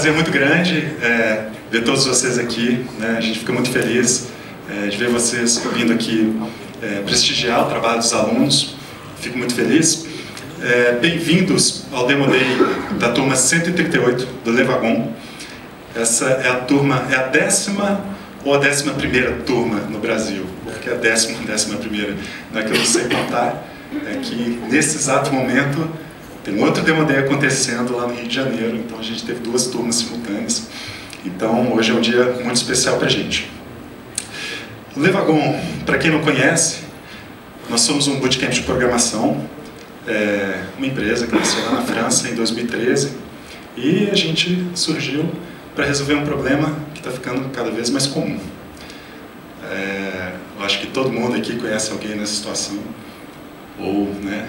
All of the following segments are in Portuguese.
prazer muito grande é, ver todos vocês aqui. Né? A gente fica muito feliz é, de ver vocês vindo aqui é, prestigiar o trabalho dos alunos. Fico muito feliz. É, bem-vindos ao Demo Day da turma 138 do Levagon. Essa é a turma, é a décima ou a décima primeira turma no Brasil, porque é a décima, décima primeira, não é que eu não sei contar, é que nesse exato momento tem um outro Demo Day acontecendo lá no Rio de Janeiro, então a gente teve duas turmas simultâneas. Então hoje é um dia muito especial para a gente. O Levagon, para quem não conhece, nós somos um bootcamp de programação, é uma empresa que nasceu lá na França em 2013 e a gente surgiu para resolver um problema que está ficando cada vez mais comum. É, eu acho que todo mundo aqui conhece alguém nessa situação, ou, né,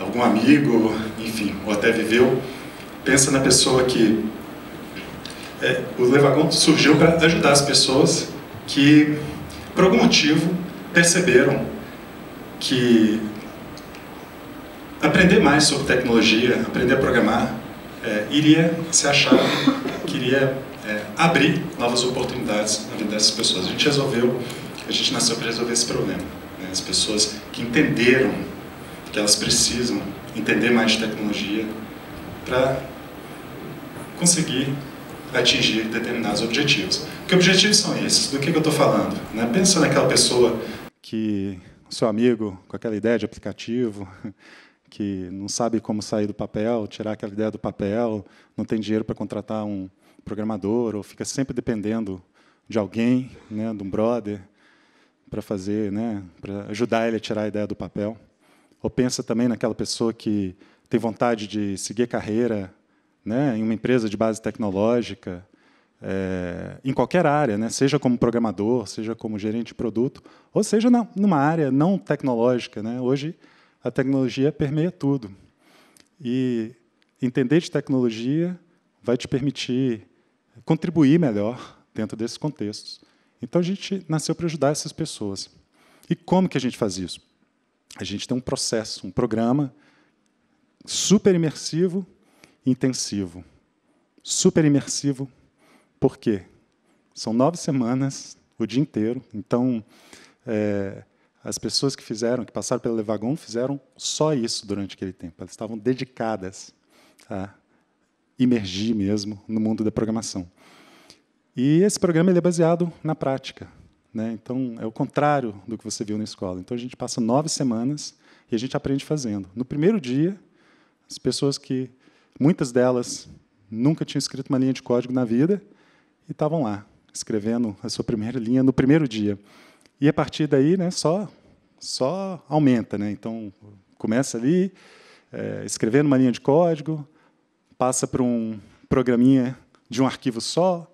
algum amigo, enfim, ou até viveu, pensa na pessoa que. É, o Levagon surgiu para ajudar as pessoas que, por algum motivo, perceberam que aprender mais sobre tecnologia, aprender a programar, é, iria se achar, queria é, abrir novas oportunidades na vida dessas pessoas. A gente resolveu, a gente nasceu para resolver esse problema. Né? As pessoas que entenderam que elas precisam entender mais de tecnologia para conseguir atingir determinados objetivos. Que objetivos são esses? Do que, eu estou falando? Né? Pensa naquela pessoa que seu amigo com aquela ideia de aplicativo, que não sabe como sair do papel, tirar aquela ideia do papel, não tem dinheiro para contratar um programador, ou fica sempre dependendo de alguém, né, de um brother, para fazer, né, para ajudar ele a tirar a ideia do papel. Ou pensa também naquela pessoa que tem vontade de seguir carreira né, em uma empresa de base tecnológica, é, em qualquer área, né, seja como programador, seja como gerente de produto, ou seja na, numa área não tecnológica. Né? Hoje, a tecnologia permeia tudo. E entender de tecnologia vai te permitir contribuir melhor dentro desses contextos. Então, a gente nasceu para ajudar essas pessoas. E como que a gente faz isso? A gente tem um processo, um programa super imersivo, intensivo. Super imersivo, por quê? São nove semanas, o dia inteiro. Então, é, as pessoas que fizeram, que passaram pelo Levagon, fizeram só isso durante aquele tempo. Elas estavam dedicadas a imergir mesmo no mundo da programação. E esse programa ele é baseado na prática. Né? Então, é o contrário do que você viu na escola. Então, a gente passa nove semanas e a gente aprende fazendo. No primeiro dia, as pessoas que, muitas delas, nunca tinham escrito uma linha de código na vida e estavam lá, escrevendo a sua primeira linha no primeiro dia. E a partir daí, né, só, só aumenta. Né? Então, começa ali, é, escrevendo uma linha de código, passa para um programinha de um arquivo só,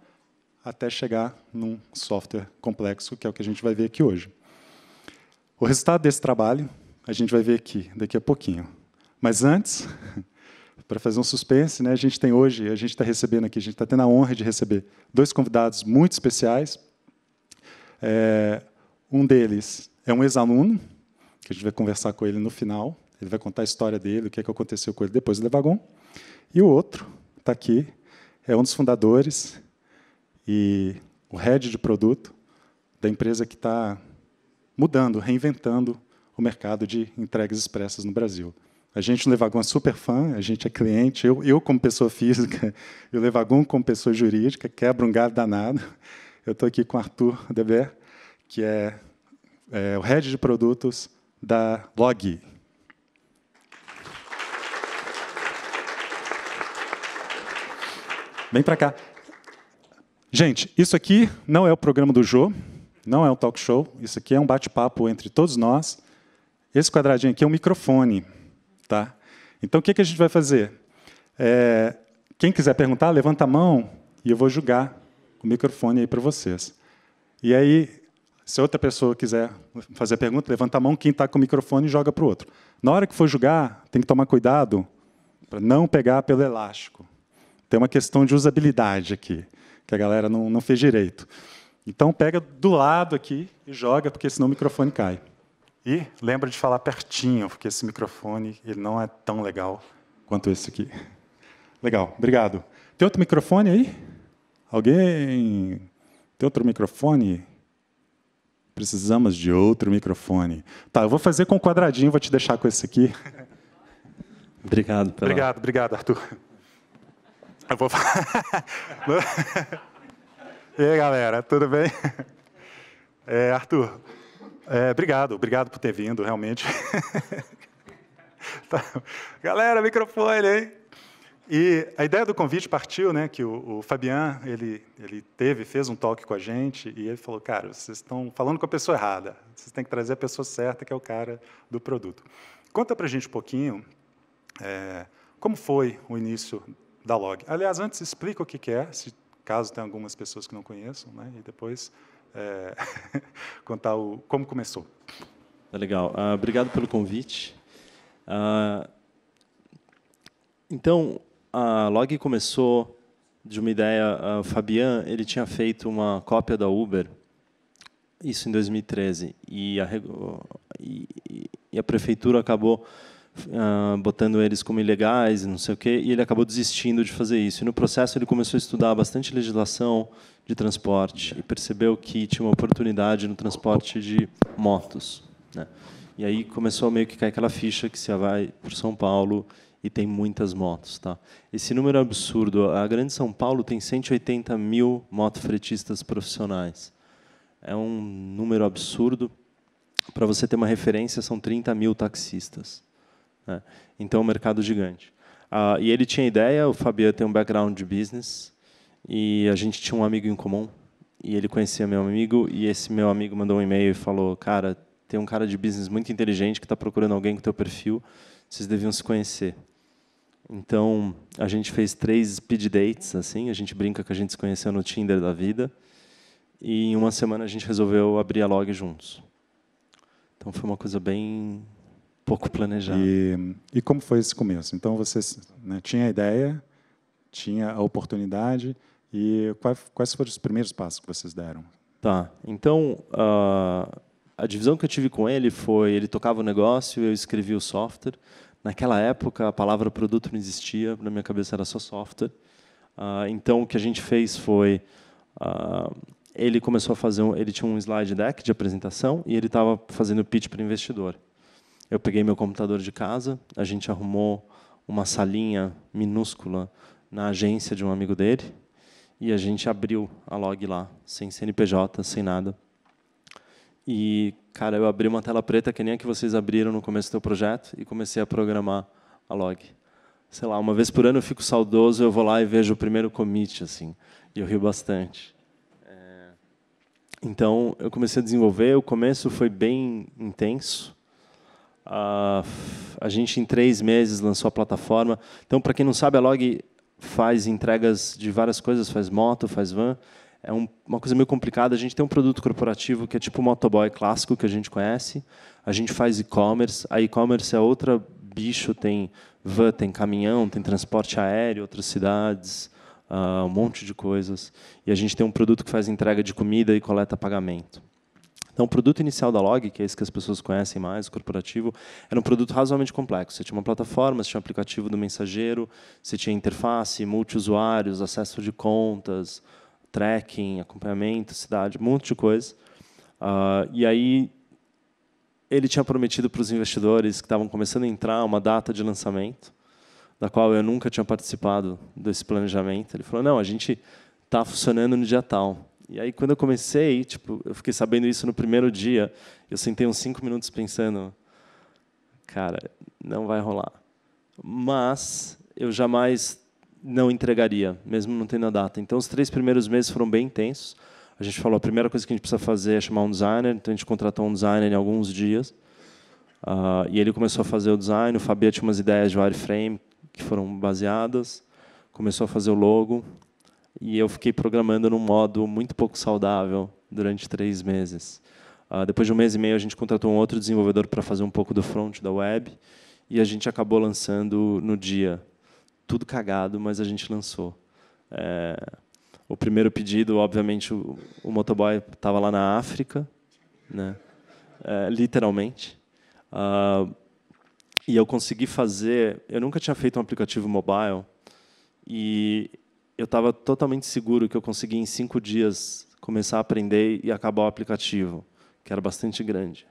até chegar num software complexo, que é o que a gente vai ver aqui hoje. O resultado desse trabalho a gente vai ver aqui daqui a pouquinho. Mas antes, para fazer um suspense, né, a gente tem hoje, a gente está recebendo aqui, a gente está tendo a honra de receber dois convidados muito especiais. É, um deles é um ex-aluno, que a gente vai conversar com ele no final. Ele vai contar a história dele, o que, é que aconteceu com ele depois do Levagon. E o outro está aqui, é um dos fundadores e o head de produto da empresa que está mudando, reinventando o mercado de entregas expressas no Brasil. A gente no Levagon é super fã, a gente é cliente, eu, eu como pessoa física e o Levagon como pessoa jurídica, quebra um galho danado. Eu estou aqui com o Arthur Deber, que é, é o head de produtos da Log. Vem para cá. Gente, isso aqui não é o programa do Jô, não é um talk show, isso aqui é um bate-papo entre todos nós. Esse quadradinho aqui é um microfone. Tá? Então, o que, que a gente vai fazer? É, quem quiser perguntar, levanta a mão e eu vou julgar o microfone aí para vocês. E aí, se outra pessoa quiser fazer a pergunta, levanta a mão, quem está com o microfone joga para o outro. Na hora que for julgar, tem que tomar cuidado para não pegar pelo elástico. Tem uma questão de usabilidade aqui que a galera não, não fez direito. Então pega do lado aqui e joga, porque senão o microfone cai. E lembra de falar pertinho, porque esse microfone ele não é tão legal quanto esse aqui. Legal, obrigado. Tem outro microfone aí? Alguém? Tem outro microfone? Precisamos de outro microfone. Tá, eu vou fazer com o quadradinho, vou te deixar com esse aqui. Obrigado. Pela... Obrigado, obrigado, Arthur. Eu vou E aí, galera, tudo bem? É, Arthur, é, obrigado, obrigado por ter vindo, realmente. tá. Galera, microfone, hein? E a ideia do convite partiu, né, que o, o Fabian, ele, ele teve, fez um toque com a gente, e ele falou, cara, vocês estão falando com a pessoa errada, vocês têm que trazer a pessoa certa, que é o cara do produto. Conta para a gente um pouquinho é, como foi o início da log. Aliás, antes explica o que é, se, caso tenha algumas pessoas que não conheçam, né? e depois é, contar o, como começou. Tá legal. Uh, obrigado pelo convite. Uh, então, a Log começou de uma ideia. Ah, o Fabian ele tinha feito uma cópia da Uber, isso em 2013, e a, e, e a prefeitura acabou ah, botando eles como ilegais, não sei o quê, e ele acabou desistindo de fazer isso. E no processo ele começou a estudar bastante legislação de transporte e percebeu que tinha uma oportunidade no transporte de motos. Né? E aí começou a meio que cair aquela ficha que você vai por São Paulo e tem muitas motos. Tá? Esse número é absurdo. A Grande São Paulo tem 180 mil motofretistas profissionais. É um número absurdo. Para você ter uma referência, são 30 mil taxistas. Né? Então, o um mercado gigante. Ah, e ele tinha ideia, o Fabiano tem um background de business, e a gente tinha um amigo em comum, e ele conhecia meu amigo, e esse meu amigo mandou um e-mail e falou, cara, tem um cara de business muito inteligente que está procurando alguém com teu perfil, vocês deviam se conhecer. Então, a gente fez três speed dates, assim, a gente brinca que a gente se conheceu no Tinder da vida, e em uma semana a gente resolveu abrir a log juntos. Então foi uma coisa bem pouco planejado. E, e como foi esse começo? Então você né, tinha a ideia, tinha a oportunidade e quais, quais foram os primeiros passos que vocês deram? Tá. Então uh, a divisão que eu tive com ele foi ele tocava o negócio, eu escrevia o software. Naquela época a palavra produto não existia, na minha cabeça era só software. Uh, então o que a gente fez foi uh, ele começou a fazer um, ele tinha um slide deck de apresentação e ele estava fazendo pitch para investidor eu peguei meu computador de casa, a gente arrumou uma salinha minúscula na agência de um amigo dele e a gente abriu a log lá, sem CNPJ, sem nada. E, cara, eu abri uma tela preta que nem a que vocês abriram no começo do teu projeto e comecei a programar a log. Sei lá, uma vez por ano eu fico saudoso, eu vou lá e vejo o primeiro commit, assim, e eu rio bastante. É, então, eu comecei a desenvolver, o começo foi bem intenso, a, a gente, em três meses, lançou a plataforma. Então, para quem não sabe, a Log faz entregas de várias coisas, faz moto, faz van. É um, uma coisa meio complicada. A gente tem um produto corporativo que é tipo o motoboy clássico que a gente conhece. A gente faz e-commerce. A e-commerce é outra bicho, tem van, tem caminhão, tem transporte aéreo, outras cidades, uh, um monte de coisas. E a gente tem um produto que faz entrega de comida e coleta pagamento. Então, o produto inicial da Log, que é esse que as pessoas conhecem mais, corporativo, era um produto razoavelmente complexo. Você tinha uma plataforma, você tinha um aplicativo do mensageiro, você tinha interface, multiusuários, acesso de contas, tracking, acompanhamento, cidade, um monte de coisa. Uh, e aí ele tinha prometido para os investidores que estavam começando a entrar uma data de lançamento, da qual eu nunca tinha participado desse planejamento. Ele falou: não, a gente está funcionando no dia tal. E aí, quando eu comecei, tipo, eu fiquei sabendo isso no primeiro dia, eu sentei uns cinco minutos pensando, cara, não vai rolar. Mas eu jamais não entregaria, mesmo não tendo a data. Então, os três primeiros meses foram bem intensos. A gente falou, a primeira coisa que a gente precisa fazer é chamar um designer, então a gente contratou um designer em alguns dias. Uh, e ele começou a fazer o design, o Fabia tinha umas ideias de wireframe que foram baseadas, começou a fazer o logo, e eu fiquei programando num modo muito pouco saudável durante três meses. Uh, depois de um mês e meio, a gente contratou um outro desenvolvedor para fazer um pouco do front da web e a gente acabou lançando no dia. Tudo cagado, mas a gente lançou. É, o primeiro pedido, obviamente, o, o motoboy estava lá na África, né? É, literalmente. Uh, e eu consegui fazer. Eu nunca tinha feito um aplicativo mobile e eu estava totalmente seguro que eu conseguia em cinco dias começar a aprender e acabar o aplicativo, que era bastante grande.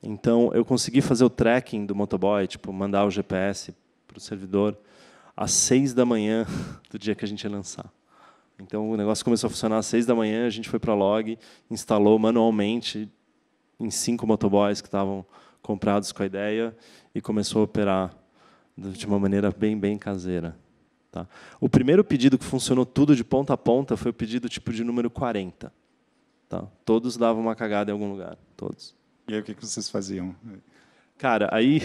Então eu consegui fazer o tracking do motoboy, tipo mandar o GPS para o servidor às seis da manhã do dia que a gente ia lançar. Então o negócio começou a funcionar às seis da manhã, a gente foi para a log, instalou manualmente em cinco motoboys que estavam comprados com a ideia e começou a operar de uma maneira bem bem caseira. Tá? O primeiro pedido que funcionou tudo de ponta a ponta foi o pedido tipo de número 40. Tá? Todos davam uma cagada em algum lugar, todos. E aí o que vocês faziam? Cara, aí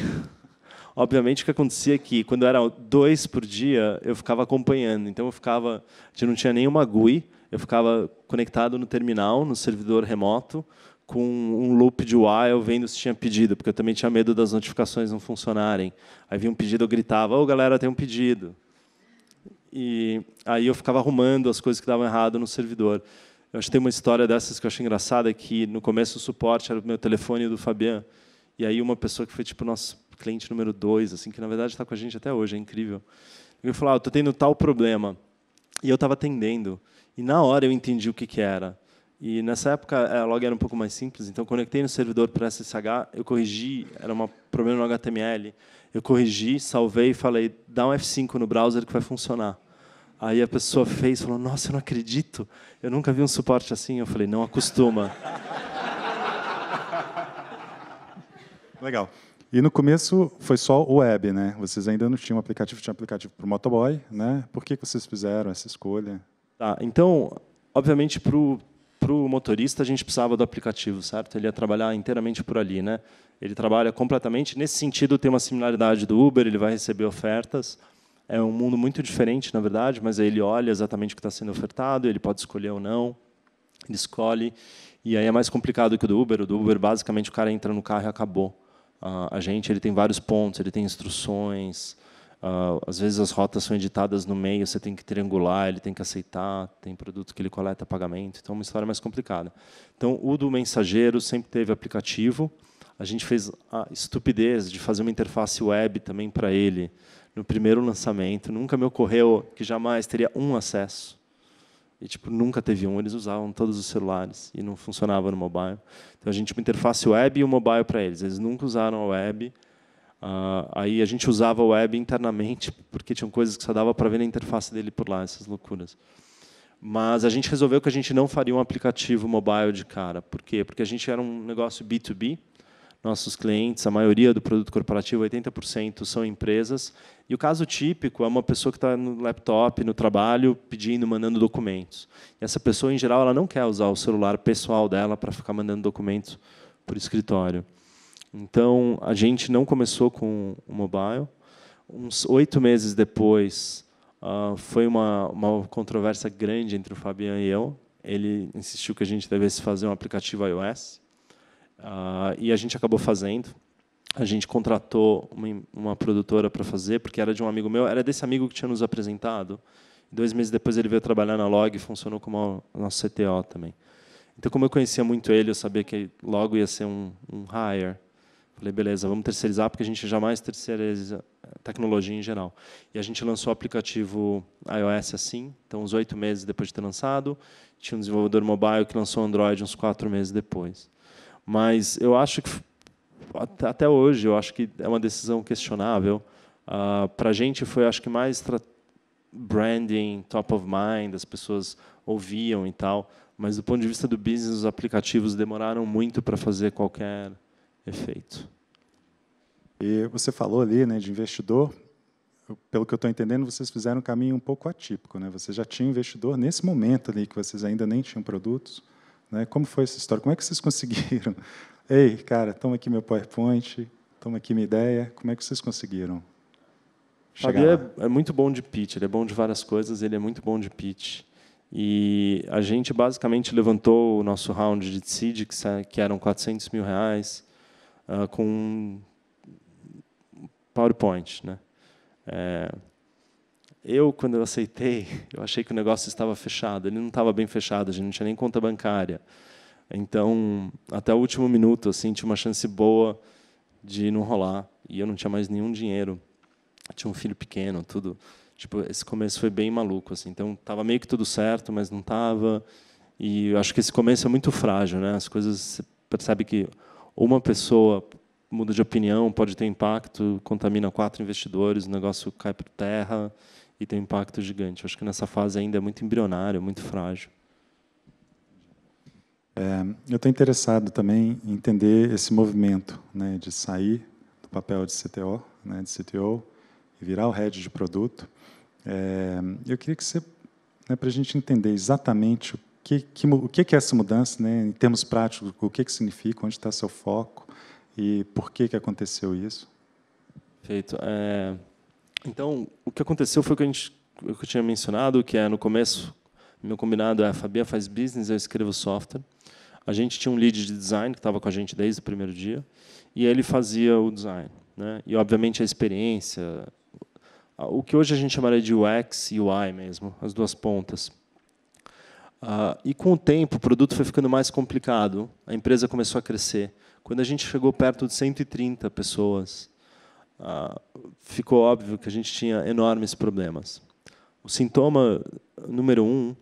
obviamente o que acontecia é que quando era dois por dia eu ficava acompanhando então eu ficava a gente não tinha nenhuma GUI eu ficava conectado no terminal no servidor remoto com um loop de while vendo se tinha pedido porque eu também tinha medo das notificações não funcionarem aí vinha um pedido eu gritava ô oh, galera tem um pedido e aí eu ficava arrumando as coisas que davam errado no servidor. Eu acho que tem uma história dessas que eu achei engraçada, que no começo o suporte era o meu telefone e do Fabian, e aí uma pessoa que foi tipo nosso cliente número dois, assim, que na verdade está com a gente até hoje, é incrível. Ele falou, ah, estou tendo tal problema, e eu estava atendendo, e na hora eu entendi o que, que era. E nessa época é, a log era um pouco mais simples, então conectei no servidor para SSH, eu corrigi, era um problema no HTML, eu corrigi, salvei e falei, dá um F5 no browser que vai funcionar. Aí a pessoa fez, falou: Nossa, eu não acredito, eu nunca vi um suporte assim. Eu falei: Não acostuma. Legal. E no começo foi só o web, né? Vocês ainda não tinham aplicativo, tinha aplicativo para o motoboy, né? Por que, que vocês fizeram essa escolha? Tá, então, obviamente, para o motorista a gente precisava do aplicativo, certo? Ele ia trabalhar inteiramente por ali, né? Ele trabalha completamente. Nesse sentido, tem uma similaridade do Uber, ele vai receber ofertas. É um mundo muito diferente, na verdade, mas ele olha exatamente o que está sendo ofertado, ele pode escolher ou não, ele escolhe. E aí é mais complicado que o do Uber. O do Uber, basicamente, o cara entra no carro e acabou. Uh, a gente ele tem vários pontos, ele tem instruções. Uh, às vezes as rotas são editadas no meio, você tem que triangular, ele tem que aceitar, tem produto que ele coleta pagamento, então é uma história mais complicada. Então o do mensageiro sempre teve aplicativo. A gente fez a estupidez de fazer uma interface web também para ele no primeiro lançamento. Nunca me ocorreu que jamais teria um acesso. E tipo, nunca teve um, eles usavam todos os celulares e não funcionava no mobile. Então a gente uma interface web e o mobile para eles. Eles nunca usaram a web. Uh, aí a gente usava a web internamente porque tinham coisas que só dava para ver na interface dele por lá, essas loucuras. Mas a gente resolveu que a gente não faria um aplicativo mobile de cara. Por quê? Porque a gente era um negócio B2B nossos clientes, a maioria do produto corporativo, 80%, são empresas. E o caso típico é uma pessoa que está no laptop, no trabalho, pedindo, mandando documentos. E essa pessoa, em geral, ela não quer usar o celular pessoal dela para ficar mandando documentos por escritório. Então, a gente não começou com o mobile. Uns oito meses depois, ah, foi uma, uma controvérsia grande entre o Fabian e eu. Ele insistiu que a gente devesse fazer um aplicativo iOS Uh, e a gente acabou fazendo. A gente contratou uma, uma produtora para fazer, porque era de um amigo meu, era desse amigo que tinha nos apresentado. Dois meses depois ele veio trabalhar na Log e funcionou como nosso CTO também. Então, como eu conhecia muito ele, eu sabia que logo ia ser um, um hire. Falei, beleza, vamos terceirizar, porque a gente jamais terceiriza tecnologia em geral. E a gente lançou o aplicativo iOS assim, então, uns oito meses depois de ter lançado. Tinha um desenvolvedor mobile que lançou Android uns quatro meses depois. Mas eu acho que, até hoje, eu acho que é uma decisão questionável. Uh, ah, Para a gente foi, acho que mais branding, top of mind, as pessoas ouviam e tal. Mas do ponto de vista do business, os aplicativos demoraram muito para fazer qualquer efeito. E você falou ali, né, de investidor. Pelo que eu estou entendendo, vocês fizeram um caminho um pouco atípico, né? Você já tinha investidor nesse momento ali que vocês ainda nem tinham produtos. Né? Como foi essa história? Como é que vocês conseguiram? Ei, cara, toma aqui meu PowerPoint, toma aqui minha ideia. Como é que vocês conseguiram? Fabi é, é, muito bom de pitch, ele é bom de várias coisas, ele é muito bom de pitch. E a gente basicamente levantou o nosso round de seed, que eram 400 mil reais, uh, com um PowerPoint. Né? É, eu, quando eu aceitei, eu achei que o negócio estava fechado. Ele não estava bem fechado, a gente não tinha nem conta bancária. Então, até o último minuto, assim, tinha uma chance boa de não rolar. E eu não tinha mais nenhum dinheiro. Eu tinha um filho pequeno, tudo. Tipo, esse começo foi bem maluco, assim. Então, estava meio que tudo certo, mas não estava. E eu acho que esse começo é muito frágil, né? As coisas, você percebe que uma pessoa muda de opinião, pode ter impacto, contamina quatro investidores, o negócio cai por terra e tem um impacto gigante. Acho que nessa fase ainda é muito embrionário, muito frágil. É, eu estou interessado também em entender esse movimento né, de sair do papel de CTO, né, de CTO, e virar o head de produto. É, eu queria que você, né, para a gente entender exatamente o que, que, o que é essa mudança, né, em termos práticos, o que, que significa, onde está seu foco e por que, que aconteceu isso. Perfeito. É... Então, o que aconteceu foi o que a gente, o que eu tinha mencionado, que é no começo, meu combinado é a Fabia faz business, eu escrevo software. A gente tinha um lead de design que estava com a gente desde o primeiro dia, e ele fazia o design. Né? E, obviamente, a experiência, o que hoje a gente chamaria de UX e UI mesmo, as duas pontas. Uh, e com o tempo, o produto foi ficando mais complicado, a empresa começou a crescer. Quando a gente chegou perto de 130 pessoas, ah, ficou óbvio que a gente tinha enormes problemas. O sintoma número um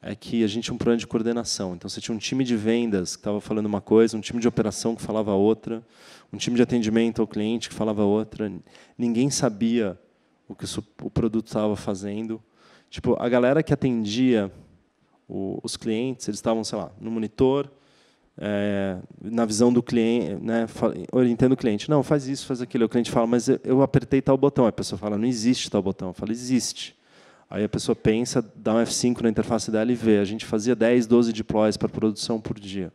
é que a gente tinha um problema de coordenação. Então, você tinha um time de vendas que estava falando uma coisa, um time de operação que falava outra, um time de atendimento ao cliente que falava outra. Ninguém sabia o que o produto estava fazendo. Tipo, a galera que atendia os clientes, eles estavam, sei lá, no monitor, é, na visão do cliente, né, orientando o cliente. Não, faz isso, faz aquilo. O cliente fala, mas eu apertei tal botão. A pessoa fala, não existe tal botão. Eu falo, existe. Aí a pessoa pensa, dá um F5 na interface dela e vê. A gente fazia 10, 12 deploys para produção por dia,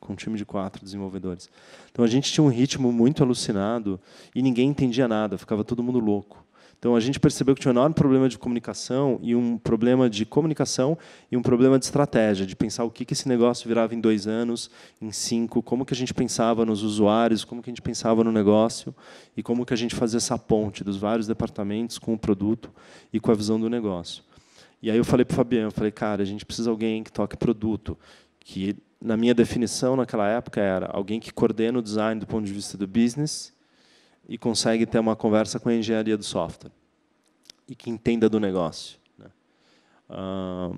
com um time de quatro desenvolvedores. Então a gente tinha um ritmo muito alucinado e ninguém entendia nada, ficava todo mundo louco. Então a gente percebeu que tinha um enorme problema de comunicação e um problema de comunicação e um problema de estratégia, de pensar o que que esse negócio virava em dois anos, em cinco, como que a gente pensava nos usuários, como que a gente pensava no negócio e como que a gente fazia essa ponte dos vários departamentos com o produto e com a visão do negócio. E aí eu falei para o Fabiano, eu falei, cara, a gente precisa de alguém que toque produto, que na minha definição naquela época era alguém que coordena o design do ponto de vista do business e consegue ter uma conversa com a engenharia do software e que entenda do negócio. Né? Ah,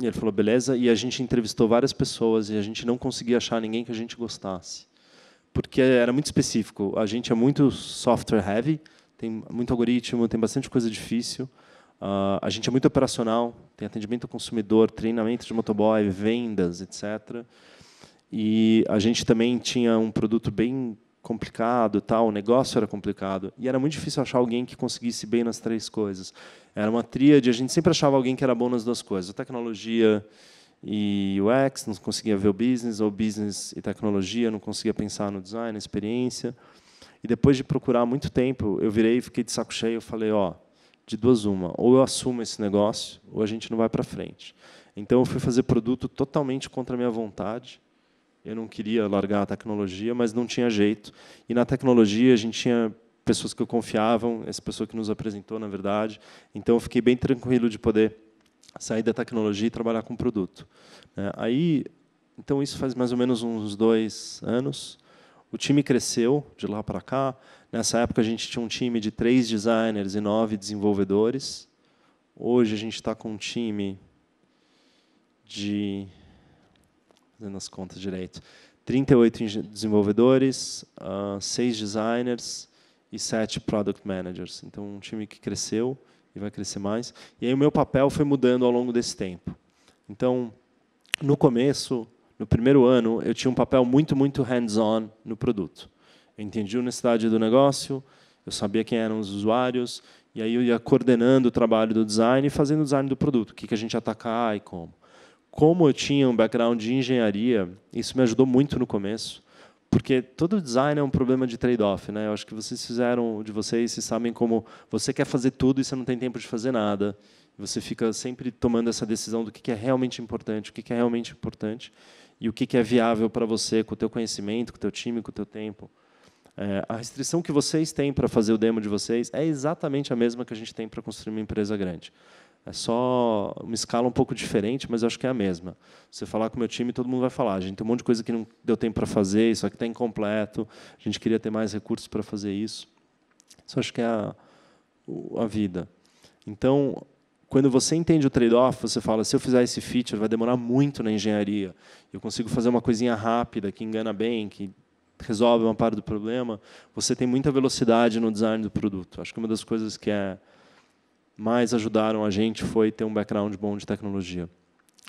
e ele falou, beleza. E a gente entrevistou várias pessoas e a gente não conseguia achar ninguém que a gente gostasse. Porque era muito específico. A gente é muito software heavy, tem muito algoritmo, tem bastante coisa difícil. Uh, a gente é muito operacional, tem atendimento ao consumidor, treinamento de motoboy, vendas, etc. E a gente também tinha um produto bem complicado, tal, o negócio era complicado. E era muito difícil achar alguém que conseguisse bem nas três coisas. Era uma tríade, a gente sempre achava alguém que era bom nas duas coisas, tecnologia e UX, não conseguia ver o business, ou business e tecnologia, não conseguia pensar no design, na experiência. E depois de procurar muito tempo, eu virei e fiquei de saco cheio, eu falei, ó, de duas uma, ou eu assumo esse negócio, ou a gente não vai para frente. Então eu fui fazer produto totalmente contra a minha vontade eu não queria largar a tecnologia, mas não tinha jeito. E na tecnologia a gente tinha pessoas que eu confiavam, essa pessoa que nos apresentou, na verdade. Então eu fiquei bem tranquilo de poder sair da tecnologia e trabalhar com produto. Né? aí, então isso faz mais ou menos uns dois anos. O time cresceu de lá para cá. Nessa época a gente tinha um time de três designers e nove desenvolvedores. Hoje a gente está com um time de fazendo as contas direito. 38 desenvolvedores, uh, ah, 6 designers e 7 product managers. Então, um time que cresceu e vai crescer mais. E aí o meu papel foi mudando ao longo desse tempo. Então, no começo, no primeiro ano, eu tinha um papel muito, muito hands-on no produto. Eu entendi a necessidade do negócio, eu sabia quem eram os usuários, e aí eu ia coordenando o trabalho do design e fazendo o design do produto, o que, que a gente ia atacar e como como eu tinha um background de engenharia, isso me ajudou muito no começo, porque todo design é um problema de trade-off, né? Eu acho que vocês fizeram de vocês, vocês sabem como você quer fazer tudo e você não tem tempo de fazer nada. Você fica sempre tomando essa decisão do que é realmente importante, o que é realmente importante e o que é viável para você com o teu conhecimento, com o teu time, com o teu tempo. É, a restrição que vocês têm para fazer o demo de vocês é exatamente a mesma que a gente tem para construir uma empresa grande. É só uma escala um pouco diferente, mas eu acho que é a mesma. Você falar com o meu time, todo mundo vai falar. A gente tem um monte de coisa que não deu tempo para fazer, isso aqui está incompleto, a gente queria ter mais recursos para fazer isso. Isso acho que é a, a vida. Então, quando você entende o trade-off, você fala: se eu fizer esse feature, vai demorar muito na engenharia. Eu consigo fazer uma coisinha rápida que engana bem, que resolve uma parte do problema. Você tem muita velocidade no design do produto. Acho que uma das coisas que é mais ajudaram a gente foi ter um background bom de tecnologia.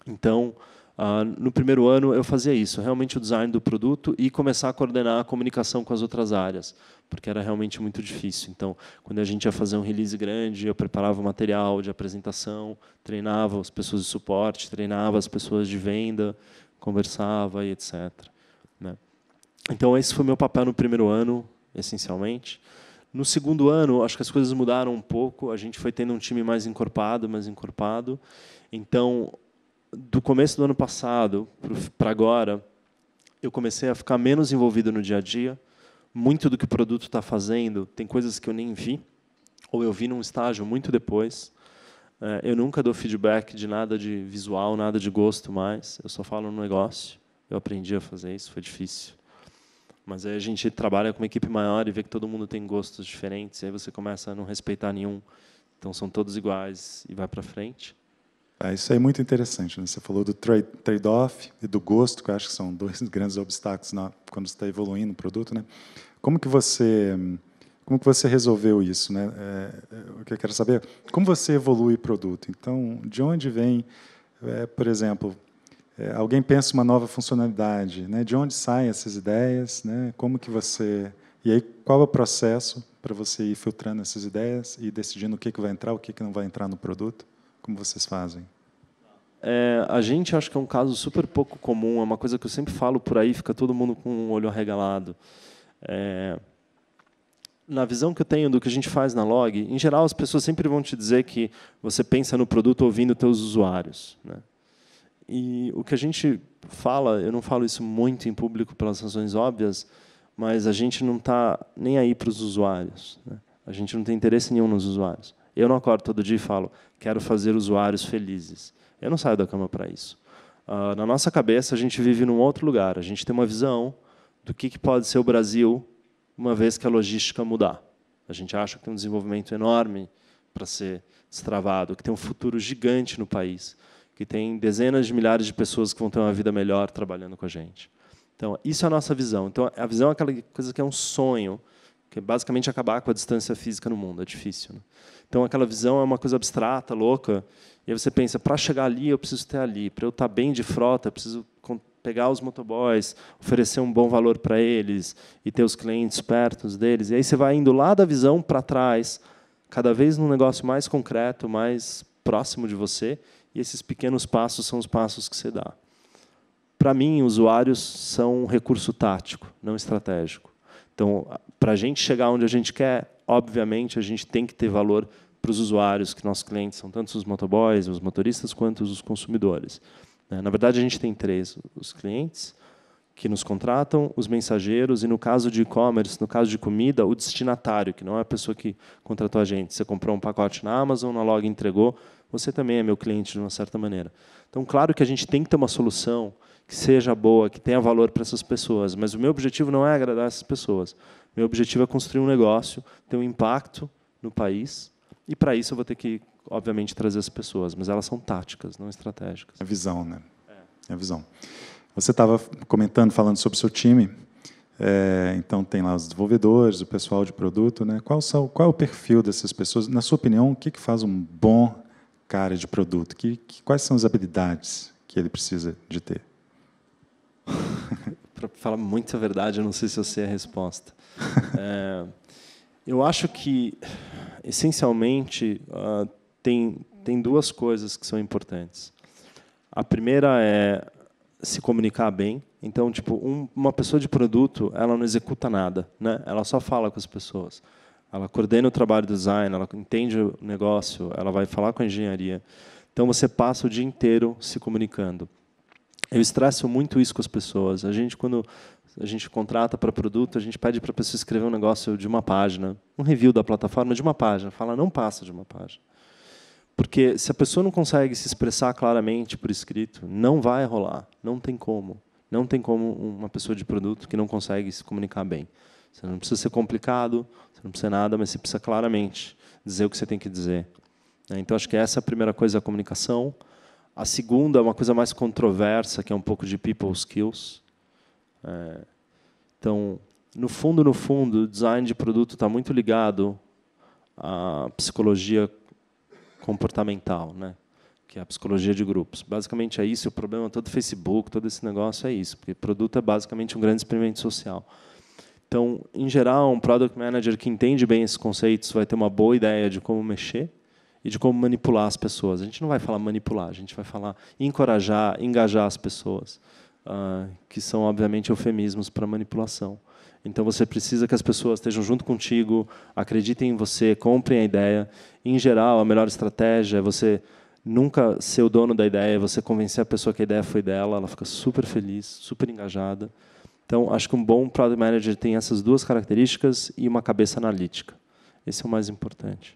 Então, Uh, no primeiro ano eu fazia isso, realmente o design do produto e começar a coordenar a comunicação com as outras áreas, porque era realmente muito difícil. Então, quando a gente ia fazer um release grande, eu preparava o material de apresentação, treinava as pessoas de suporte, treinava as pessoas de venda, conversava e etc. Né? Então, esse foi meu papel no primeiro ano, essencialmente. No segundo ano, acho que as coisas mudaram um pouco. A gente foi tendo um time mais encorpado, mais encorpado. Então, do começo do ano passado para agora, eu comecei a ficar menos envolvido no dia a dia. Muito do que o produto está fazendo tem coisas que eu nem vi, ou eu vi num estágio muito depois. É, eu nunca dou feedback de nada de visual, nada de gosto mais. Eu só falo no negócio. Eu aprendi a fazer isso, foi difícil. Mas aí a gente trabalha com uma equipe maior e vê que todo mundo tem gostos diferentes, e aí você começa a não respeitar nenhum. Então são todos iguais e vai para frente. É, isso é muito interessante. Né? Você falou do trade-off e do gosto, que eu acho que são dois grandes obstáculos na, quando está evoluindo o produto, né? Como que você como que você resolveu isso, né? É, é o que eu quero saber, é como você evolui o produto? Então, de onde vem, é, por exemplo, é, alguém pensa uma nova funcionalidade, né? De onde saem essas ideias, né? Como que você e aí qual é o processo para você ir filtrando essas ideias e decidindo o que que vai entrar, o que que não vai entrar no produto? Como vocês fazem? É, a gente acho que é um caso super pouco comum, é uma coisa que eu sempre falo por aí, fica todo mundo com um olho arregalado. É, na visão que eu tenho do que a gente faz na log, em geral as pessoas sempre vão te dizer que você pensa no produto ouvindo teus usuários, né? e o que a gente fala, eu não falo isso muito em público pelas razões óbvias, mas a gente não está nem aí para os usuários. Né? A gente não tem interesse nenhum nos usuários. Eu não acordo todo dia e falo, quero fazer usuários felizes. Eu não saio da cama para isso. Uh, na nossa cabeça, a gente vive num outro lugar. A gente tem uma visão do que, que pode ser o Brasil uma vez que a logística mudar. A gente acha que tem um desenvolvimento enorme para ser destravado, que tem um futuro gigante no país que tem dezenas de milhares de pessoas que vão ter uma vida melhor trabalhando com a gente. Então, isso é a nossa visão. Então, a visão é aquela coisa que é um sonho, que é basicamente acabar com a distância física no mundo. É difícil. Né? Então, aquela visão é uma coisa abstrata, louca. E aí você pensa, para chegar ali, eu preciso ter ali. Para eu estar tá bem de frota, eu preciso pegar os motoboys, oferecer um bom valor para eles e ter os clientes perto deles. E aí você vai indo lá da visão para trás, cada vez num negócio mais concreto, mais próximo de você e esses pequenos passos são os passos que você dá. Para mim, usuários são um recurso tático, não estratégico. Então, para a gente chegar onde a gente quer, obviamente, a gente tem que ter valor para os usuários, que nossos clientes são tanto os motoboys, os motoristas, quanto os consumidores. Né? Na verdade, a gente tem três: os clientes, que nos contratam, os mensageiros e, no caso de e-commerce, no caso de comida, o destinatário, que não é a pessoa que contratou a gente. Você comprou um pacote na Amazon, na Log entregou, você também é meu cliente de uma certa maneira. Então, claro que a gente tem que ter uma solução que seja boa, que tenha valor para essas pessoas, mas o meu objetivo não é agradar essas pessoas. Meu objetivo é construir um negócio, ter um impacto no país, e para isso eu vou ter que, obviamente, trazer as pessoas, mas elas são táticas, não estratégicas. É visão, né? É, é a visão. Você estava comentando, falando sobre o seu time. É, então tem lá os desenvolvedores, o pessoal de produto, né? Qual, são, qual é o perfil dessas pessoas? Na sua opinião, o que, que faz um bom cara de produto? Que, que, quais são as habilidades que ele precisa de ter? Para falar muita verdade, eu não sei se eu sei a resposta. é, eu acho que essencialmente uh, tem tem duas coisas que são importantes. A primeira é se comunicar bem. Então, tipo, um, uma pessoa de produto, ela não executa nada, né? Ela só fala com as pessoas. Ela coordena o trabalho do design, ela entende o negócio, ela vai falar com a engenharia. Então, você passa o dia inteiro se comunicando. Eu estraço muito isso com as pessoas. A gente, quando a gente contrata para produto, a gente pede para a pessoa escrever um negócio de uma página, um review da plataforma de uma página. Fala, não passa de uma página. Porque se a pessoa não consegue se expressar claramente por escrito, não vai rolar, não tem como. Não tem como uma pessoa de produto que não consegue se comunicar bem. Você não precisa ser complicado, você não precisa nada, mas você precisa claramente dizer o que você tem que dizer. Né? Então, acho que essa é a primeira coisa da comunicação. A segunda é uma coisa mais controversa, que é um pouco de people skills. É, então, no fundo, no fundo, o design de produto está muito ligado à psicologia comportamental, né? que é a psicologia de grupos. Basicamente é isso, o problema todo Facebook, todo esse negócio é isso, porque produto é basicamente um grande experimento social. Então, em geral, um product manager que entende bem esses conceitos vai ter uma boa ideia de como mexer e de como manipular as pessoas. A gente não vai falar manipular, a gente vai falar encorajar, engajar as pessoas, ah, que são obviamente eufemismos para manipulação. Então você precisa que as pessoas estejam junto contigo, acreditem em você, comprem a ideia. Em geral, a melhor estratégia é você nunca ser o dono da ideia, é você convencer a pessoa que a ideia foi dela, ela fica super feliz, super engajada. Então, acho que um bom product manager tem essas duas características e uma cabeça analítica. Esse é o mais importante.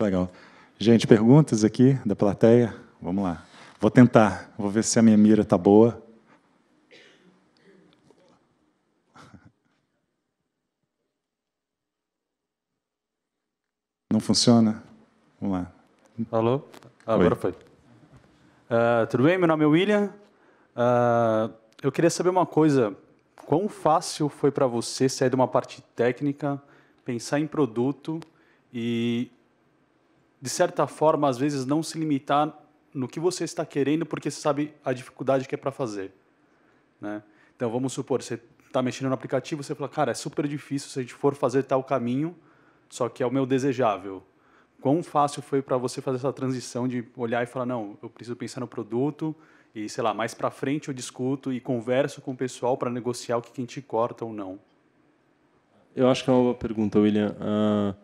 Legal. Gente, perguntas aqui da plateia? Vamos lá. Vou tentar, vou ver se a minha mira está boa. Não funciona? Vamos lá. Alô? Agora Oi. foi. Uh, tudo bem? Meu nome é William. Uh, eu queria saber uma coisa. Quão fácil foi para você sair de uma parte técnica, pensar em produto e, de certa forma, às vezes não se limitar no que você está querendo porque você sabe a dificuldade que é para fazer? Né? Então, vamos supor, você está mexendo no aplicativo, você fala, cara, é super difícil se a gente for fazer tal caminho só que é o meu desejável. Quão fácil foi para você fazer essa transição de olhar e falar, não, eu preciso pensar no produto e, sei lá, mais para frente eu discuto e converso com o pessoal para negociar o que a gente corta ou não? Eu acho que é uma boa pergunta, William. Uh,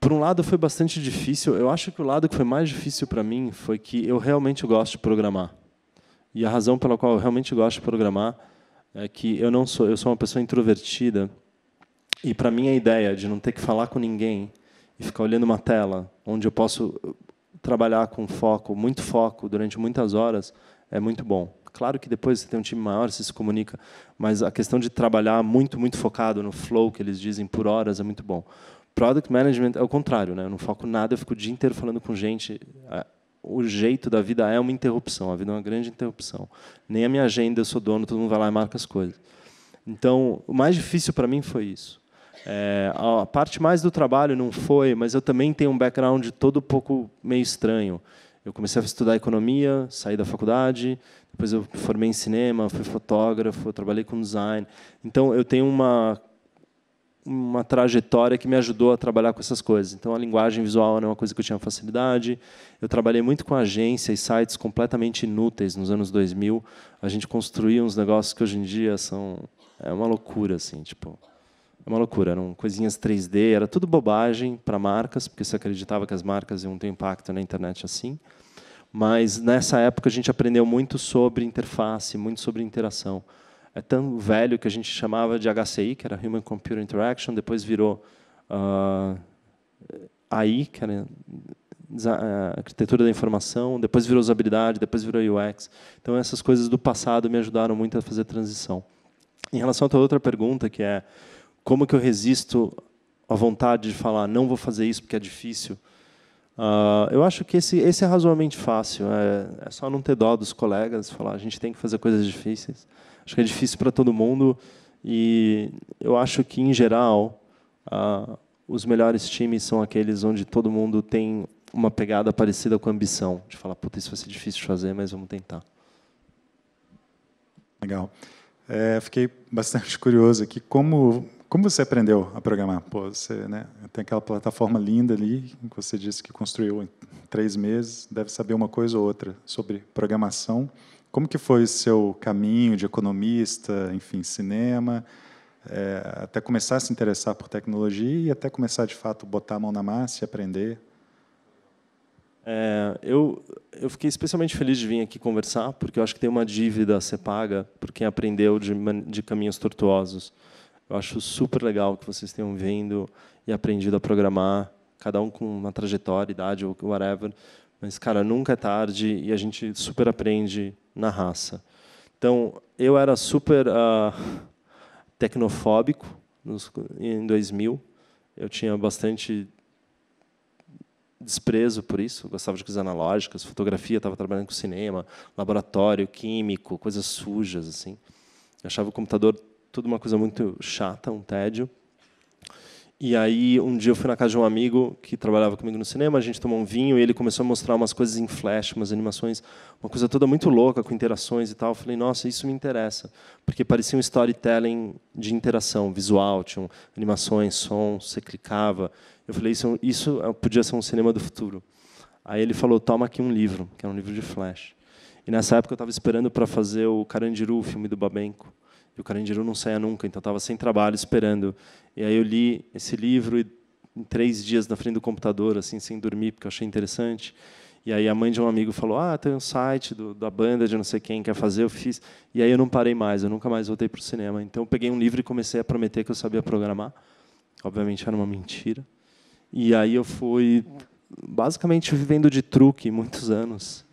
por um lado, foi bastante difícil. Eu acho que o lado que foi mais difícil para mim foi que eu realmente gosto de programar. E a razão pela qual eu realmente gosto de programar é que eu não sou, eu sou uma pessoa introvertida e para mim a ideia de não ter que falar com ninguém e ficar olhando uma tela onde eu posso uh, trabalhar com foco, muito foco durante muitas horas, é muito bom. Claro que depois você tem um time maior, você se comunica, mas a questão de trabalhar muito, muito focado no flow que eles dizem por horas é muito bom. Product management é o contrário, né? Eu não foco nada, eu fico o dia inteiro falando com gente. É, o jeito da vida é uma interrupção, a vida é uma grande interrupção. Nem a minha agenda, eu sou dono, todo mundo vai lá e marca as coisas. Então, o mais difícil para mim foi isso. É, a parte mais do trabalho não foi, mas eu também tenho um background todo um pouco meio estranho. Eu comecei a estudar economia, saí da faculdade, depois eu formei em cinema, fui fotógrafo, trabalhei com design. Então eu tenho uma uma trajetória que me ajudou a trabalhar com essas coisas. Então a linguagem visual era é uma coisa que eu tinha facilidade. Eu trabalhei muito com agências e sites completamente inúteis nos anos 2000. A gente construía uns negócios que hoje em dia são é uma loucura assim, tipo, é uma loucura, eram coisinhas 3D, era tudo bobagem para marcas, porque se acreditava que as marcas iam ter impacto na internet assim. Mas nessa época a gente aprendeu muito sobre interface, muito sobre interação. É tão velho que a gente chamava de HCI, que era Human Computer Interaction, depois virou uh, ah, AI, que era ah, arquitetura da informação, depois virou usabilidade, depois virou UX. Então essas coisas do passado me ajudaram muito a fazer a transição. Em relação à tua outra pergunta, que é como que eu resisto à vontade de falar, não vou fazer isso porque é difícil? Uh, eu acho que esse, esse é razoavelmente fácil. É, é, só não ter dó dos colegas, falar, a gente tem que fazer coisas difíceis. Acho que é difícil para todo mundo. E eu acho que, em geral, uh, os melhores times são aqueles onde todo mundo tem uma pegada parecida com ambição, de falar, puta, isso vai ser difícil de fazer, mas vamos tentar. Legal. É, fiquei bastante curioso aqui como como você aprendeu a programar? Pô, você né, tem aquela plataforma linda ali, que você disse que construiu em três meses, deve saber uma coisa ou outra sobre programação. Como que foi o seu caminho de economista, enfim, cinema, é, até começar a se interessar por tecnologia e até começar, de fato, botar a mão na massa e aprender? É, eu, eu fiquei especialmente feliz de vir aqui conversar, porque eu acho que tem uma dívida a ser paga por quem aprendeu de, de caminhos tortuosos. Eu acho super legal que vocês tenham vindo e aprendido a programar, cada um com uma trajetória, idade ou whatever. Mas, cara, nunca é tarde e a gente super aprende na raça. Então, eu era super uh, tecnofóbico nos, em 2000. Eu tinha bastante desprezo por isso. Eu gostava de coisas analógicas, fotografia, estava trabalhando com cinema, laboratório, químico, coisas sujas. assim. Eu achava o computador tudo uma coisa muito chata, um tédio. E aí, um dia eu fui na casa de um amigo que trabalhava comigo no cinema, a gente tomou um vinho e ele começou a mostrar umas coisas em flash, umas animações, uma coisa toda muito louca, com interações e tal. Eu falei, nossa, isso me interessa, porque parecia um storytelling de interação visual, tinham animações, som, você clicava. Eu falei, isso, isso ah, podia ser um cinema do futuro. Aí ele falou, toma aqui um livro, que era é um livro de flash. E nessa época eu estava esperando para fazer o Carandiru, o filme do Babenco. E o Carandiru não saía nunca, então estava sem trabalho, esperando. E aí eu li esse livro e, em três dias na frente do computador, assim, sem dormir, porque eu achei interessante. E aí a mãe de um amigo falou: Ah, tem um site do, da banda de não sei quem quer fazer, eu fiz. E aí eu não parei mais, eu nunca mais voltei para o cinema. Então eu peguei um livro e comecei a prometer que eu sabia programar. Obviamente era uma mentira. E aí eu fui basicamente vivendo de truque muitos anos.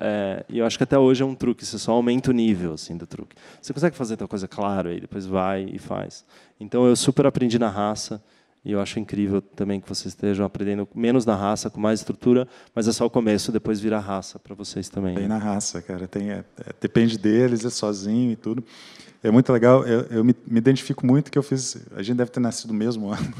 É, e eu acho que até hoje é um truque, você só aumenta o nível assim, do truque. Você consegue fazer tal coisa, claro, e depois vai e faz. Então eu super aprendi na raça, e eu acho incrível também que vocês estejam aprendendo menos na raça, com mais estrutura, mas é só o começo, depois vira raça para vocês também. Tem né? na raça, cara. Tem, é, é, depende deles, é sozinho e tudo. É muito legal. Eu, eu me, me, identifico muito que eu fiz. A gente deve ter nascido no mesmo ano,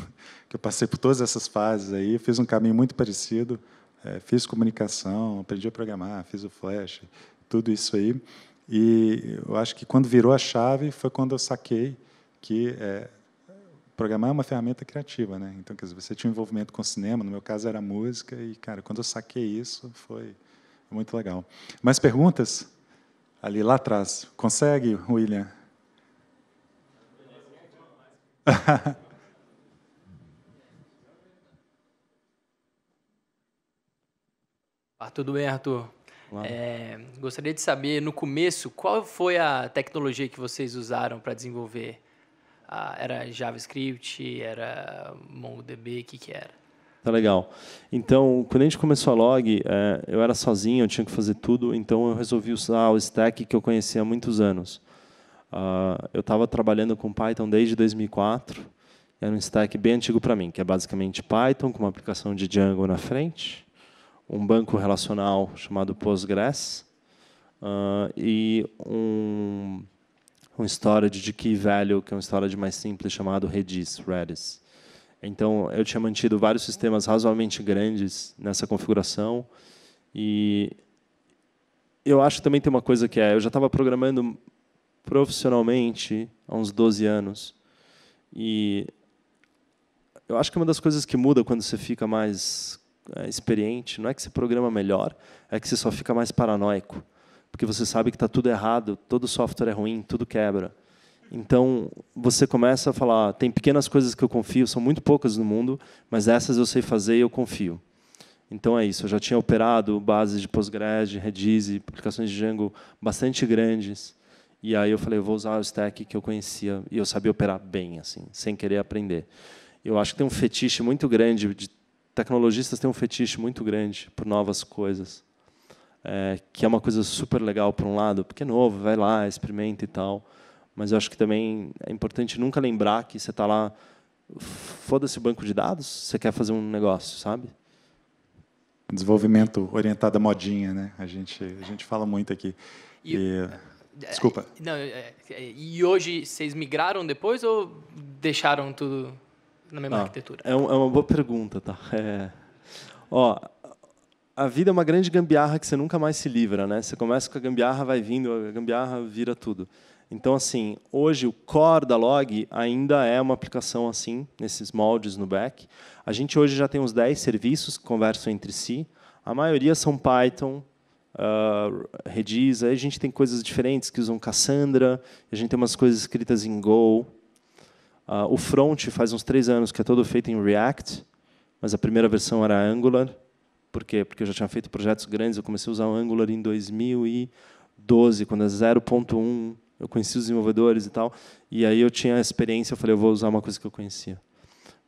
que eu passei por todas essas fases aí. Fiz um caminho muito parecido é, fiz comunicação, aprendi a programar, fiz o Flash, tudo isso aí. E eu acho que quando virou a chave foi quando eu saquei que é, programar é uma ferramenta criativa, né? Então, quer dizer, você tinha um envolvimento com cinema, no meu caso era música, e, cara, quando eu saquei isso, foi muito legal. Mais perguntas? Ali lá atrás. Consegue, William? Arthur, tudo bem, Arthur? É, gostaria de saber, no começo, qual foi a tecnologia que vocês usaram para desenvolver? Ah, era JavaScript? Era MongoDB? O que, que era? Tá legal. Então, quando a gente começou a log, é, eu era sozinho, eu tinha que fazer tudo, então eu resolvi usar o stack que eu conhecia há muitos anos. Uh, eu estava trabalhando com Python desde 2004, era um stack bem antigo para mim, que é basicamente Python com uma aplicação de Django na frente, um banco relacional chamado Postgres uh, e um, um storage de key value, que é um storage mais simples, chamado Redis, Redis. Então, eu tinha mantido vários sistemas razoavelmente grandes nessa configuração e eu acho que também tem uma coisa que é, eu já estava programando profissionalmente há uns 12 anos e eu acho que é uma das coisas que muda quando você fica mais é, experiente, não é que você programa melhor, é que você só fica mais paranoico, porque você sabe que está tudo errado, todo software é ruim, tudo quebra. Então, você começa a falar, ah, tem pequenas coisas que eu confio, são muito poucas no mundo, mas essas eu sei fazer e eu confio. Então é isso, eu já tinha operado bases de Postgres, de Redis, aplicações de Django bastante grandes. E aí eu falei, eu vou usar o stack que eu conhecia e eu sabia operar bem assim, sem querer aprender. Eu acho que tem um fetiche muito grande de tecnologistas têm um fetiche muito grande por novas coisas, é, que é uma coisa super legal por um lado, porque é novo, vai lá, experimenta e tal. Mas eu acho que também é importante nunca lembrar que você está lá, foda-se o banco de dados, você quer fazer um negócio, sabe? Desenvolvimento orientado à modinha, né? A gente, a gente fala muito aqui. E, e... Desculpa. Não, é, é, e hoje vocês migraram depois ou deixaram tudo? na mesma ah, arquitetura? É, um, é, uma boa pergunta, tá? É... Ó, a vida é uma grande gambiarra que você nunca mais se livra, né? Você começa com a gambiarra, vai vindo, a gambiarra vira tudo. Então, assim, hoje o core da log ainda é uma aplicação assim, nesses moldes no back. A gente hoje já tem uns 10 serviços que conversam entre si. A maioria são Python, uh, ah, Redis. Aí a gente tem coisas diferentes que usam Cassandra. A gente tem umas coisas escritas em Go. Uh, o front faz uns três anos que é todo feito em React, mas a primeira versão era Angular. Por quê? Porque eu já tinha feito projetos grandes. Eu comecei a usar o Angular em 2012, quando é 0.1. Eu conheci os desenvolvedores e tal. E aí eu tinha experiência, eu falei, eu vou usar uma coisa que eu conhecia.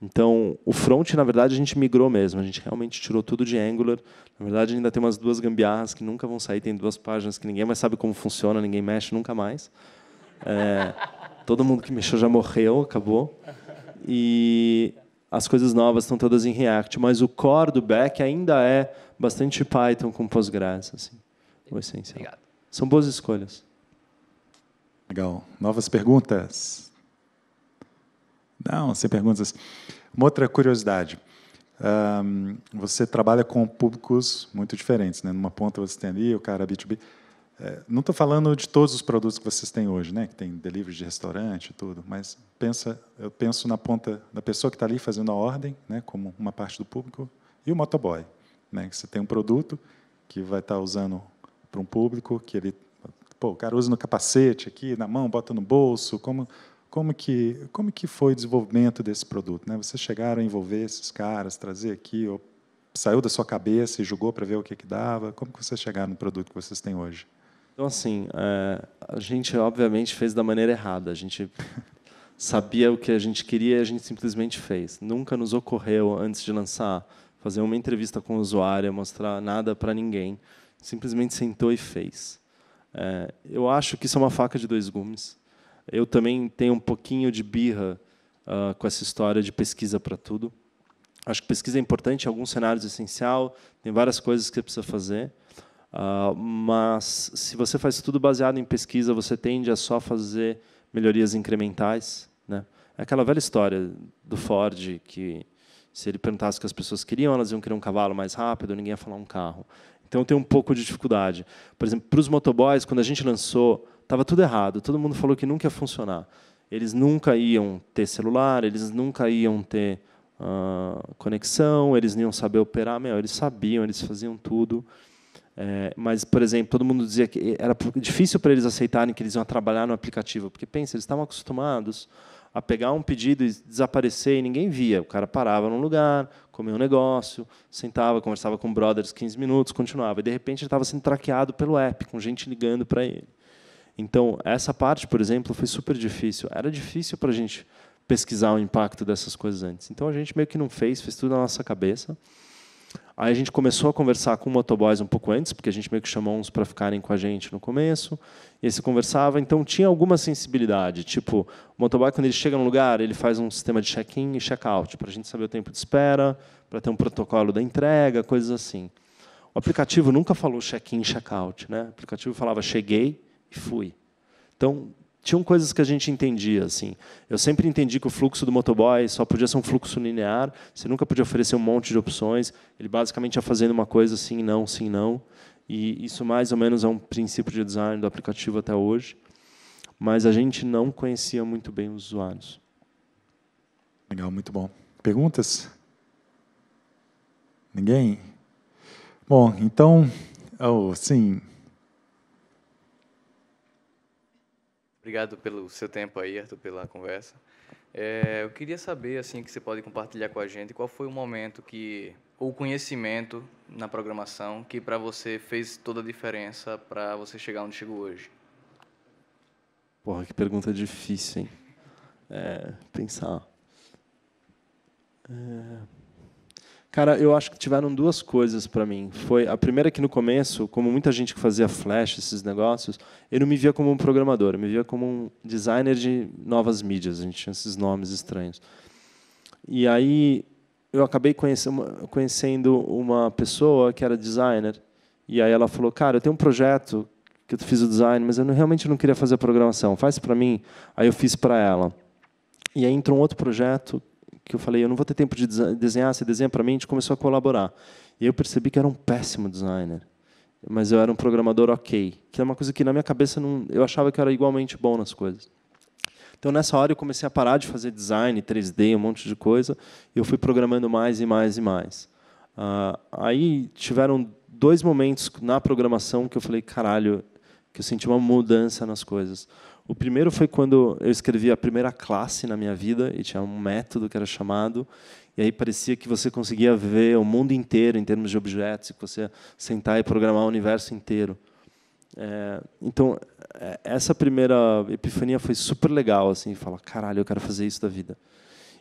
Então, o front, na verdade, a gente migrou mesmo. A gente realmente tirou tudo de Angular. Na verdade, ainda tem umas duas gambiarras que nunca vão sair. Tem duas páginas que ninguém mais sabe como funciona, ninguém mexe nunca mais. É... Todo mundo que mexeu já morreu, acabou. E as coisas novas estão todas em React, mas o core do back ainda é bastante Python com Postgres, assim, o essencial. Obrigado. São boas escolhas. Legal. Novas perguntas? Não, sem perguntas. Uma outra curiosidade. Um, você trabalha com públicos muito diferentes, né? Numa ponta você tem ali o cara B2B. É é, não estou falando de todos os produtos que vocês têm hoje, né? que tem delivery de restaurante e tudo, mas pensa, eu penso na ponta da pessoa que está ali fazendo a ordem, né? como uma parte do público, e o motoboy. Né? Que você tem um produto que vai estar tá usando para um público, que ele, pô, o cara usa no capacete aqui, na mão, bota no bolso, como, como, que, como que foi o desenvolvimento desse produto? Né? Vocês chegaram a envolver esses caras, trazer aqui, ou saiu da sua cabeça e julgou para ver o que, que dava? Como que vocês chegaram no produto que vocês têm hoje? Então, assim, é, a gente obviamente fez da maneira errada. A gente sabia o que a gente queria e a gente simplesmente fez. Nunca nos ocorreu, antes de lançar, fazer uma entrevista com o usuário, mostrar nada para ninguém. Simplesmente sentou e fez. É, eu acho que isso é uma faca de dois gumes. Eu também tenho um pouquinho de birra uh, com essa história de pesquisa para tudo. Acho que pesquisa é importante em alguns cenários é essencial, tem várias coisas que você precisa fazer. Ah, mas se você faz tudo baseado em pesquisa, você tende a só fazer melhorias incrementais. Né? É aquela velha história do Ford que se ele perguntasse o que as pessoas queriam, elas iam querer um cavalo mais rápido, ninguém ia falar um carro. Então tem um pouco de dificuldade. Por exemplo, para os motoboys, quando a gente lançou, estava tudo errado. Todo mundo falou que nunca ia funcionar. Eles nunca iam ter celular, eles nunca iam ter uh, conexão, eles não iam saber operar. Meu, eles sabiam, eles faziam tudo. É, mas, por exemplo, todo mundo dizia que era difícil para eles aceitarem que eles iam trabalhar no aplicativo, porque pensa, eles estavam acostumados a pegar um pedido e desaparecer e ninguém via. O cara parava num lugar, comia um negócio, sentava, conversava com brothers 15 minutos, continuava. E, de repente, ele estava sendo traqueado pelo app, com gente ligando para ele. Então, essa parte, por exemplo, foi super difícil. Era difícil para a gente pesquisar o impacto dessas coisas antes. Então, a gente meio que não fez, fez tudo na nossa cabeça. Aí a gente começou a conversar com o motoboys um pouco antes, porque a gente meio que chamou uns para ficarem com a gente no começo. E aí se conversava, então tinha alguma sensibilidade. Tipo, o motoboy, quando ele chega num lugar, ele faz um sistema de check-in e check-out, para a gente saber o tempo de espera, para ter um protocolo da entrega, coisas assim. O aplicativo nunca falou check-in e check-out. Né? O aplicativo falava cheguei e fui. Então, tinham coisas que a gente entendia. assim. Eu sempre entendi que o fluxo do motoboy só podia ser um fluxo linear, você nunca podia oferecer um monte de opções, ele basicamente ia fazendo uma coisa sim, não, sim, não. E isso mais ou menos é um princípio de design do aplicativo até hoje. Mas a gente não conhecia muito bem os usuários. Legal, muito bom. Perguntas? Ninguém? Bom, então, oh, sim, Obrigado pelo seu tempo aí, Arthur, pela conversa. É, eu queria saber, assim, que você pode compartilhar com a gente, qual foi o momento que o conhecimento na programação que para você fez toda a diferença para você chegar onde chegou hoje? Porra, que pergunta difícil, hein? É, pensar. É... Cara, eu acho que tiveram duas coisas para mim. Foi a primeira que no começo, como muita gente que fazia flash, esses negócios, eu não me via como um programador, eu me via como um designer de novas mídias. A gente tinha esses nomes estranhos. E aí eu acabei conhecendo uma pessoa que era designer. E aí ela falou: "Cara, eu tenho um projeto que eu fiz o design, mas eu não, realmente não queria fazer programação. Faz para mim". Aí eu fiz para ela. E aí entrou um outro projeto que eu falei, eu não vou ter tempo de desenhar, você desenha para mim, a gente começou a colaborar. E eu percebi que era um péssimo designer, mas eu era um programador ok, que é uma coisa que na minha cabeça não, eu achava que eu era igualmente bom nas coisas. Então nessa hora eu comecei a parar de fazer design 3D, um monte de coisa, e eu fui programando mais e mais e mais. Uh, aí tiveram dois momentos na programação que eu falei, caralho, que eu senti uma mudança nas coisas. O primeiro foi quando eu escrevi a primeira classe na minha vida e tinha um método que era chamado e aí parecia que você conseguia ver o mundo inteiro em termos de objetos, e que você sentar e programar o universo inteiro. É, então é, essa primeira epifania foi super legal assim, fala caralho, eu quero fazer isso da vida.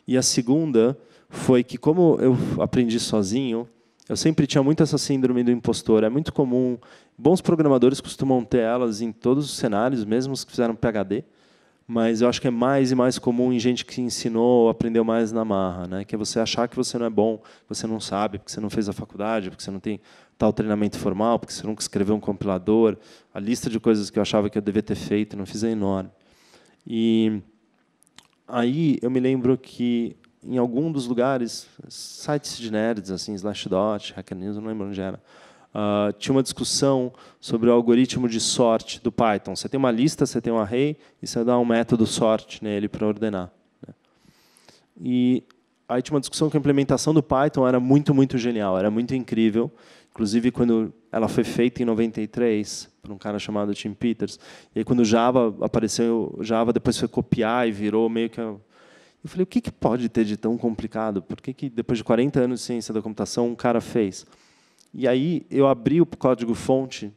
E a segunda foi que como eu aprendi sozinho, eu sempre tinha muito essa síndrome do impostor. É muito comum. Bons programadores costumam ter elas em todos os cenários, mesmo os que fizeram PhD. Mas eu acho que é mais e mais comum em gente que ensinou ou aprendeu mais na marra, né? Que é você achar que você não é bom, que você não sabe, porque você não fez a faculdade, porque você não tem tal treinamento formal, porque você nunca escreveu um compilador. A lista de coisas que eu achava que eu devia ter feito, não fiz é enorme. E aí eu me lembro que em algum dos lugares, sites de nerds, assim, Slashdot, Hacker News, não lembro onde era, uh, tinha uma discussão sobre o algoritmo de sorte do Python. Você tem uma lista, você tem um array, e você dá um método sorte nele para ordenar. Né? E aí tinha uma discussão que a implementação do Python era muito, muito genial, era muito incrível. Inclusive, quando ela foi feita em 93, por um cara chamado Tim Peters, e aí quando o Java apareceu, Java depois foi copiar e virou meio que eu falei, o que, que pode ter de tão complicado? Por que, que, depois de 40 anos de ciência da computação, um cara fez? E aí eu abri o código-fonte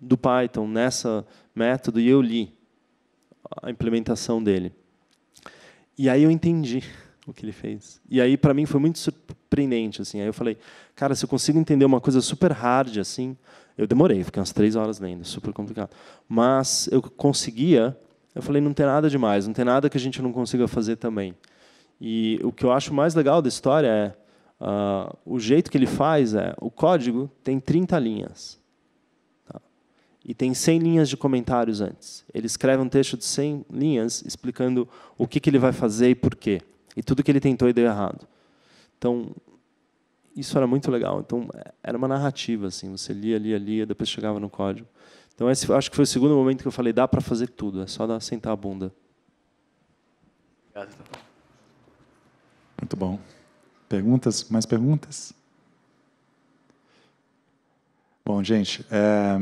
do Python nessa método e eu li a implementação dele. E aí eu entendi o que ele fez. E aí para mim foi muito surpreendente assim. Aí eu falei, cara, se eu consigo entender uma coisa super hard assim, eu demorei, fiquei umas três horas lendo, super complicado. Mas eu conseguia eu falei, não tem nada demais, não tem nada que a gente não consiga fazer também. E o que eu acho mais legal da história é uh, o jeito que ele faz é o código tem 30 linhas tá? e tem 100 linhas de comentários antes. Ele escreve um texto de 100 linhas explicando o que, que ele vai fazer e por quê e tudo que ele tentou e deu errado. Então isso era muito legal. Então é, era uma narrativa assim, você lia, lia, lia, depois chegava no código. Então, esse acho que foi o segundo momento que eu falei: dá para fazer tudo, é só dar, sentar a bunda. Então. Muito bom. Perguntas? Mais perguntas? Bom, gente, é,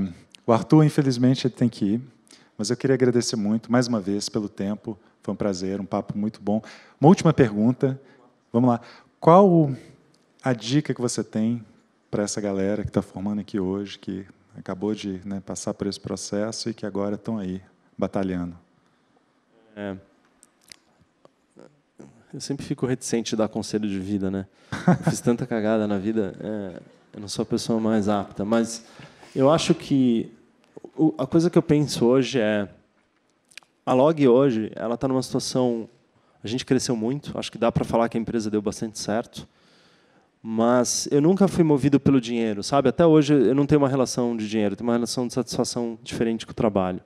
o Arthur, infelizmente, ele tem que ir, mas eu queria agradecer muito, mais uma vez, pelo tempo. Foi um prazer, um papo muito bom. Uma última pergunta. Vamos lá. Qual a dica que você tem para essa galera que está formando aqui hoje, que acabou de né, passar por esse processo e que agora estão aí batalhando? É, eu sempre fico reticente de dar conselho de vida, né? Eu fiz tanta cagada na vida, é, eu não sou a pessoa mais apta, mas eu acho que o, a coisa que eu penso hoje é a Log hoje, ela está numa situação a gente cresceu muito, acho que dá para falar que a empresa deu bastante certo mas eu nunca fui movido pelo dinheiro, sabe? Até hoje eu não tenho uma relação de dinheiro, tenho uma relação de satisfação diferente com o trabalho.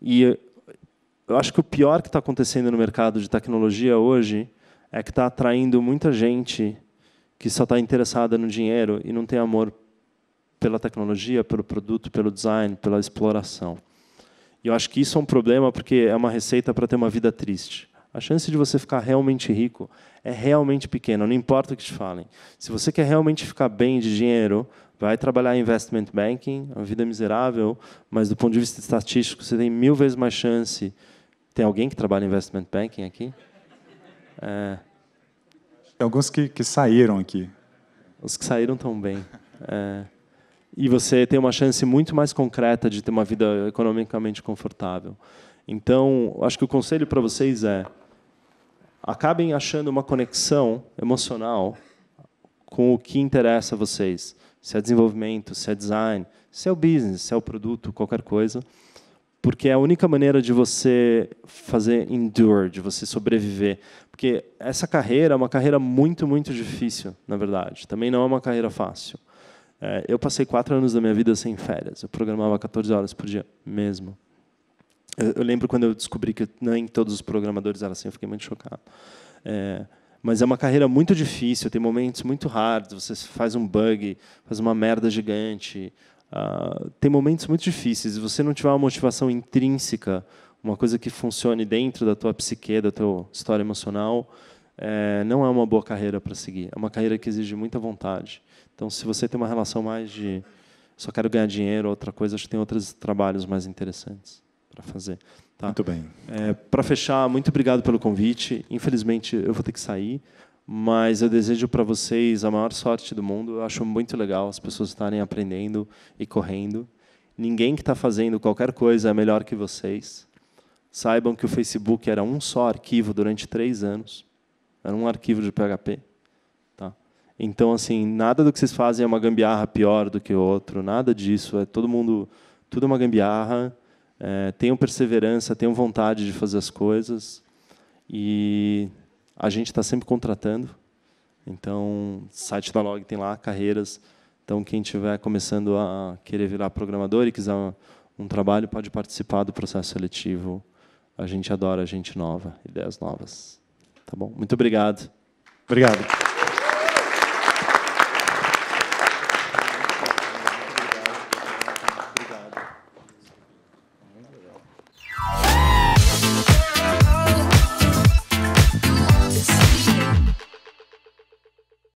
E eu acho que o pior que está acontecendo no mercado de tecnologia hoje é que está atraindo muita gente que só está interessada no dinheiro e não tem amor pela tecnologia, pelo produto, pelo design, pela exploração. E eu acho que isso é um problema porque é uma receita para ter uma vida triste. A chance de você ficar realmente rico é realmente pequena, não importa o que te falem. Se você quer realmente ficar bem de dinheiro, vai trabalhar em investment banking, a vida é miserável, mas do ponto de vista estatístico, você tem mil vezes mais chance. Tem alguém que trabalha em investment banking aqui? É... Tem alguns que, que saíram aqui. Os que saíram estão bem. É... E você tem uma chance muito mais concreta de ter uma vida economicamente confortável. Então, acho que o conselho para vocês é acabem achando uma conexão emocional com o que interessa a vocês. Se é desenvolvimento, se é design, se é o business, se é o produto, qualquer coisa. Porque é a única maneira de você fazer endure, de você sobreviver. Porque essa carreira é uma carreira muito, muito difícil, na verdade. Também não é uma carreira fácil. É, eu passei quatro anos da minha vida sem férias. Eu programava 14 horas por dia mesmo. Eu lembro quando eu descobri que nem né, todos os programadores eram assim, eu fiquei muito chocado. É, mas é uma carreira muito difícil, tem momentos muito hard, você faz um bug, faz uma merda gigante. Uh, tem momentos muito difíceis. Se você não tiver uma motivação intrínseca, uma coisa que funcione dentro da tua psique, da tua história emocional, é, não é uma boa carreira para seguir. É uma carreira que exige muita vontade. Então, se você tem uma relação mais de só quero ganhar dinheiro, outra coisa, acho que tem outros trabalhos mais interessantes para fazer. Tá? Muito bem. É, para fechar, muito obrigado pelo convite. Infelizmente, eu vou ter que sair, mas eu desejo para vocês a maior sorte do mundo. Eu acho muito legal as pessoas estarem aprendendo e correndo. Ninguém que está fazendo qualquer coisa é melhor que vocês. Saibam que o Facebook era um só arquivo durante três anos. Era um arquivo de PHP. Tá? Então, assim, nada do que vocês fazem é uma gambiarra pior do que o outro. Nada disso. É todo mundo... Tudo é uma gambiarra é, tenham perseverança, tenham vontade de fazer as coisas. E a gente está sempre contratando. Então, site da Log tem lá carreiras. Então, quem estiver começando a querer virar programador e quiser um trabalho, pode participar do processo seletivo. A gente adora gente nova, ideias novas. Tá bom? Muito obrigado. Obrigado.